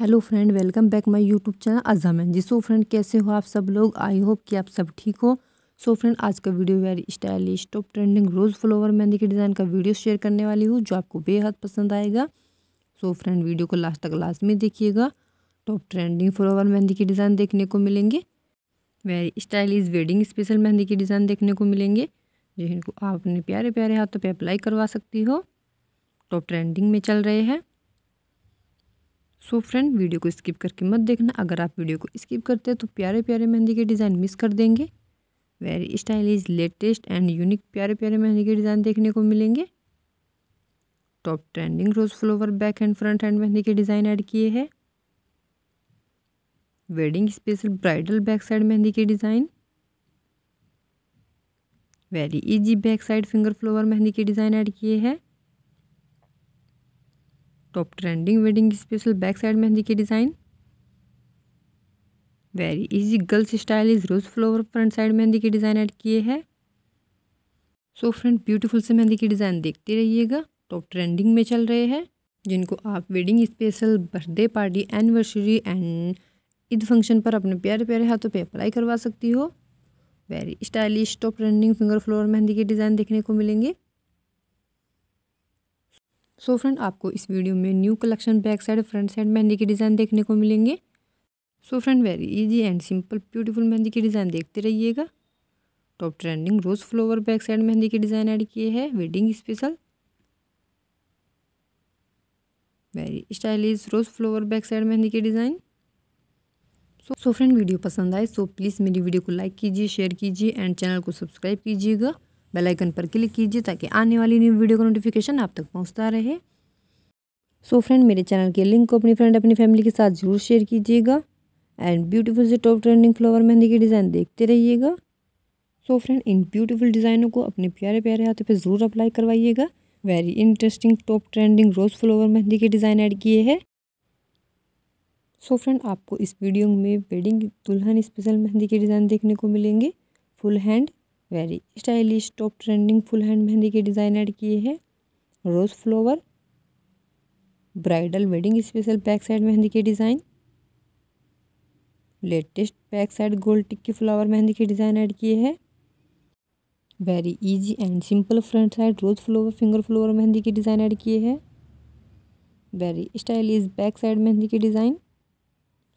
hello friend welcome back my YouTube channel अजहमन जी so friend कैसे हो आप सब लोग आई होप कि आप सब ठीक हो सो so फ्रेंड आज का video very stylish top trending rose flower mehndi के डिज़ाइन का वीडियो शेयर करने वाली हूँ जो आपको बेहद पसंद आएगा सो so फ्रेंड वीडियो को लास्ट तक लास्ट में देखिएगा टॉप ट्रेंडिंग फ्लोवर मेहंदी के डिज़ाइन देखने को मिलेंगे very stylish wedding special mehndi के डिज़ाइन देखने को मिलेंगे जिनको आप अपने प्यारे प्यारे हाथों पर अप्लाई करवा सकती हो टॉप ट्रेंडिंग में चल रहे हैं सो फ्रेंड वीडियो को स्किप करके मत देखना अगर आप वीडियो को स्किप करते हैं तो प्यारे प्यारे मेहंदी के डिज़ाइन मिस कर देंगे very stylish latest and unique प्यारे प्यारे मेहंदी के डिज़ाइन देखने को मिलेंगे top trending rose flower back and front hand mehndi के डिज़ाइन ऐड किए हैं wedding special bridal back side mehndi के design very easy back side finger flower mehndi के डिज़ाइन ऐड किए हैं top trending wedding special back side में की design very easy girls style is rose flower front side में के डिज़ाइन ऐड किए हैं सो फ्रेंड ब्यूटीफुल से मेहंदी की डिज़ाइन देखते रहिएगा टॉप ट्रेंडिंग में चल रहे हैं जिनको आप wedding special birthday party anniversary and Eid function पर अपने प्यारे प्यारे हाथों पे अप्लाई करवा सकती हो very stylish top trending finger floor mehndi के डिज़ाइन देखने को मिलेंगे सो so फ्रेंड आपको इस वीडियो में new collection back side front side mehndi के डिज़ाइन देखने को मिलेंगे so friend very easy and simple beautiful mehndi के डिज़ाइन देखते रहिएगा top trending rose flower back side mehndi के डिज़ाइन ऐड किए हैं wedding special very stylish rose flower back side mehndi के design so so friend video पसंद आए सो प्लीज़ मेरी वीडियो को लाइक कीजिए शेयर कीजिए एंड चैनल को सब्सक्राइब कीजिएगा बेल आइकन पर क्लिक कीजिए ताकि आने वाली न्यू वीडियो का नोटिफिकेशन आप तक पहुंचता रहे सो so फ्रेंड मेरे चैनल के लिंक को अपनी फ्रेंड अपनी फैमिली के साथ जरूर शेयर कीजिएगा एंड ब्यूटीफुल से टॉप ट्रेंडिंग फ्लावर मेहंदी के डिज़ाइन देखते रहिएगा सो फ्रेंड इन ब्यूटीफुल डिज़ाइनों को अपने प्यारे प्यारे हाथों पर ज़रूर अप्लाई करवाइएगा very interesting top trending rose flower mehndi के डिज़ाइन ऐड किए हैं सो फ्रेंड आपको इस वीडियो में वेडिंग दुल्हन स्पेशल मेहंदी के डिज़ाइन देखने को मिलेंगे full hand very stylish top trending full hand mehndi के डिज़ाइन ऐड किए हैं rose flower bridal wedding special back side mehndi के design latest back side gold टिक्की फ्लावर मेहंदी के डिज़ाइन ऐड किए हैं very easy and simple front side rose flower finger flower mehndi के design add किए हैं very stylish back side mehndi के design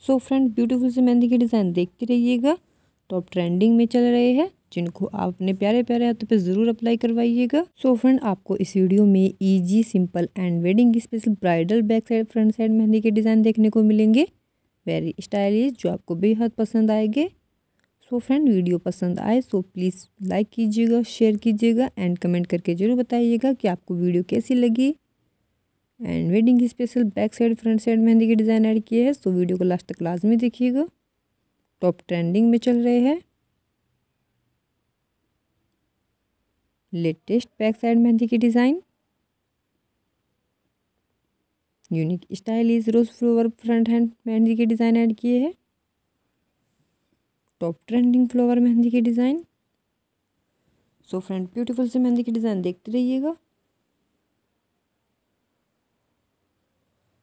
so friend beautiful से मेहंदी के डिज़ाइन देखते रहिएगा टॉप ट्रेंडिंग में चल रहे हैं जिनको आप अपने प्यारे प्यारे हाथों पे ज़रूर अप्लाई करवाइएगा सो फ्रेंड आपको इस वीडियो में easy simple and wedding special bridal back side front side mehndi के डिज़ाइन देखने को मिलेंगे वेरी स्टाइलिश जो आपको बेहद पसंद आएंगे सो फ्रेंड वीडियो पसंद आए सो प्लीज़ लाइक कीजिएगा शेयर कीजिएगा एंड कमेंट करके ज़रूर बताइएगा कि आपको वीडियो कैसी लगी and wedding special back side front side mehndi के डिज़ाइन ऐड किए हैं सो वीडियो को लास्ट तक लाजमी देखिएगा टॉप ट्रेंडिंग में चल रहे हैं लेटेस्ट बैक साइड मेहंदी की design unique style is rose flower front hand mehndi की डिज़ाइन ऐड किए हैं टॉप ट्रेंडिंग फ्लोवर मेहंदी की डिज़ाइन सो फ्रेंड ब्यूटीफुल से मेहंदी की डिज़ाइन देखते रहिएगा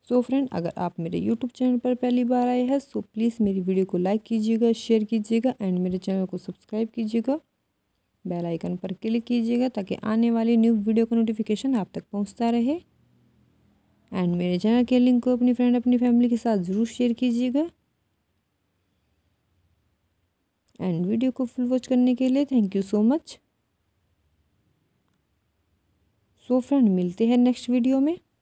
सो so फ्रेंड अगर आप मेरे यूट्यूब चैनल पर पहली बार आए हैं सो प्लीज़ मेरी वीडियो को लाइक कीजिएगा शेयर कीजिएगा एंड मेरे चैनल को सब्सक्राइब कीजिएगा बेल आइकन पर क्लिक कीजिएगा ताकि आने वाली न्यू वीडियो का नोटिफिकेशन आप तक पहुंचता रहे एंड मेरे चैनल के लिंक को अपनी फ्रेंड अपनी फैमिली के साथ ज़रूर शेयर कीजिएगा एंड वीडियो को फुल वॉच करने के लिए thank you so much so friend मिलते हैं नेक्स्ट वीडियो में